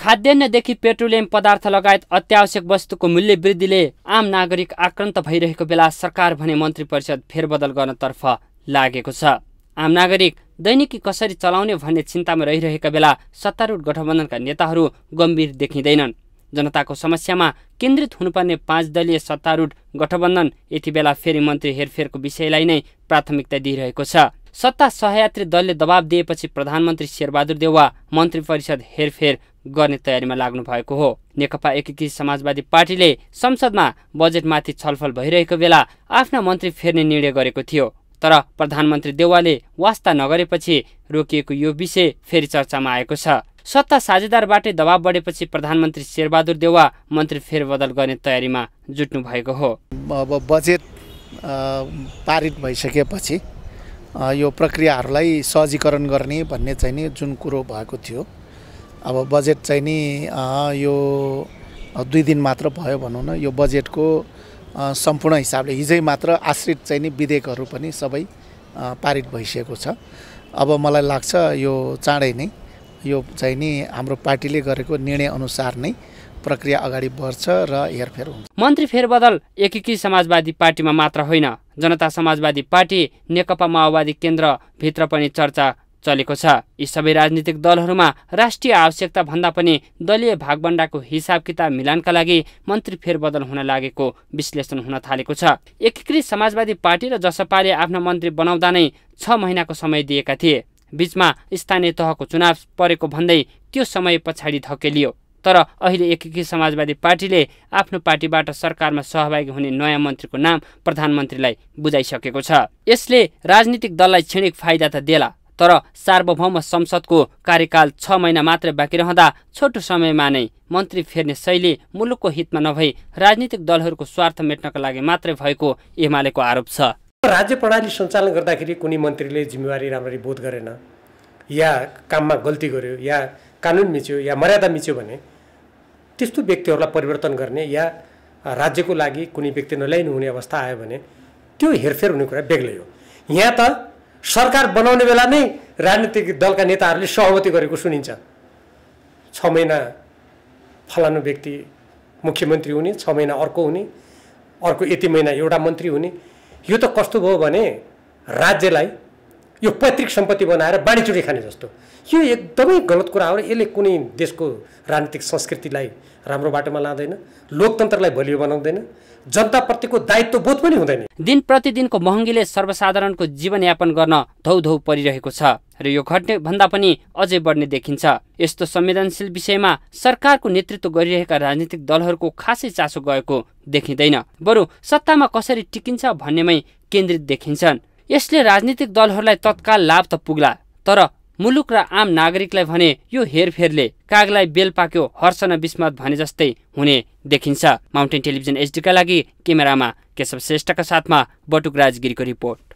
खाद्यान्नदेखि petroleum पदार्थ लगायत अत्यावश्यक वस्तुको मूल्य वृद्धिले आम नागरिक आक्रान्त भइरहेको बेला सरकार भने मन्त्री परिषद फेरबदल गर्नतर्फ लागेको छ आम नागरिक दैनिकी कसरी चलाउने भन्ने चिन्तामा रहिरहेका बेला सत्तारूढ गठबन्धनका नेताहरू गम्भीर देखिँदैनन् जनताको समस्यामा केन्द्रित हुनुपर्ने पाँच दलीय सत्तारूढ गठबन्धन यति बेला फेरि मन्त्री हेरफेरको विषयलाई नै प्राथमिकता दिइरहेको छ सत्ता सहयात्री दलले दबाब दिएपछि प्रधानमन्त्री शेरबहादुर देउवा मन्त्री परिषद हेरफेर गर्ने तयारीमा लाग्नु भएको हो नेकपा एकीकृत समाजवादी पार्टीले संसदमा बजेटमाथि छलफल भइरहेको बेला आफ्ना मन्त्री फेर्ने निर्णय गरेको थियो तर प्रधानमन्त्री देउवाले वास्ता नगरेपछि रोकिएको यो विषय फेरि चर्चामा आएको छ सत्ता साझेदारबाटै दबाब बढेपछि प्रधानमन्त्री शेरबहादुर देउवा मन्त्री फेरबदल गर्ने तयारीमा जुट्नु भएको हो अब बजेट पारित भइसकेपछि यो प्रक्रियाहरूलाई सहजीकरण गर्ने भन्ने चाहिँ नि जुन कुरो भएको थियो अब बजेट चाहिँ नि यो दुई दिन मात्र भयो भनौँ न यो बजेटको सम्पूर्ण हिसाबले हिजै मात्र आश्रित चाहिँ नि विधेयकहरू पनि सबै पारित भइसकेको छ अब मलाई लाग्छ यो चाँडै नै यो चाहिँ नि हाम्रो पार्टीले गरेको निर्णयअनुसार नै प्रक्रिया अगाडि बढ्छ र हेरफेर हुन्छ मन्त्री फेरबदल एकीकृत समाजवादी पार्टीमा मात्र होइन जनता समाजवादी पार्टी नेकपा माओवादी केन्द्रभित्र पनि चर्चा चलेको छ यी सबै राजनीतिक दलहरूमा राष्ट्रिय आवश्यकता भन्दा पनि दलीय भागभण्डाको हिसाब किताब मिलानका लागि मन्त्री फेरबदल हुन लागेको विश्लेषण हुन थालेको छ एकीकृत समाजवादी पार्टी र जसपाले आफ्ना मन्त्री बनाउँदा नै छ महिनाको समय दिएका थिए बीचमा स्थानीय तहको चुनाव परेको भन्दै त्यो समय पछाडि धकेलियो तर अहिले एकीकृत समाजवादी पार्टीले आफ्नो पार्टीबाट सरकारमा सहभागी हुने नयाँ मन्त्रीको नाम प्रधानमन्त्रीलाई बुझाइसकेको छ यसले राजनीतिक दललाई क्षणिक फाइदा त देला तर सार्वभौम संसदको कार्यकाल छ महिना मात्र बाँकी रहँदा छोटो समयमा नै मन्त्री फेर्ने शैली मुलुकको हितमा नभई राजनीतिक दलहरूको स्वार्थ मेट्नका लागि मात्रै भएको एमालेको आरोप छ राज्य प्रणाली सञ्चालन गर्दाखेरि कुनै मन्त्रीले जिम्मेवारी राम्ररी बोध गरेन या काममा गल्ती गर्यो या कानुन मिच्यो या मर्यादा मिच्यो भने त्यस्तो व्यक्तिहरूलाई परिवर्तन गर्ने या राज्यको लागि कुनै व्यक्ति नल्याइनु हुने अवस्था आयो भने त्यो हेरफेर हुने कुरा बेग्लै हो यहाँ त सरकार बनाउने बेला नै राजनीतिक दलका नेताहरूले सहमति गरेको सुनिन्छ छ महिना फलानु व्यक्ति मुख्यमन्त्री हुने छ महिना अर्को हुने अर्को यति महिना एउटा मन्त्री हुने यो त कस्तो भयो भने राज्यलाई यो पैतृक सम्पत्ति बनाएर बाँडीचुडी खाने जस्तो यो एकदमै गलत कुरा हो र यसले कुनै देशको राजनीतिक संस्कृतिलाई राम्रो बाटोमा लाँदैन लोकतन्त्रलाई बलियो बनाउँदैन जनताप्रतिको बोध पनि हुँदैन दिन प्रतिदिनको महँगीले सर्वसाधारणको जीवनयापन गर्न धौधौ परिरहेको छ र यो घट्ने भन्दा पनि अझै बढ्ने देखिन्छ यस्तो संवेदनशील विषयमा सरकारको नेतृत्व गरिरहेका राजनीतिक दलहरूको खासै चासो गएको देखिँदैन बरु सत्तामा कसरी टिकिन्छ भन्नेमै केन्द्रित देखिन्छन् यसले राजनीतिक दलहरूलाई तत्काल लाभ त पुग्ला तर मुलुक र आम नागरिकलाई भने यो हेरफेरले कागलाई बेल पाक्यो हर्सन विस्मत भने जस्तै हुने देखिन्छ माउन्टेन टेलिभिजन एचडीका लागि क्यामेरामा केशव श्रेष्ठका साथमा बटुक राजगिरीको रिपोर्ट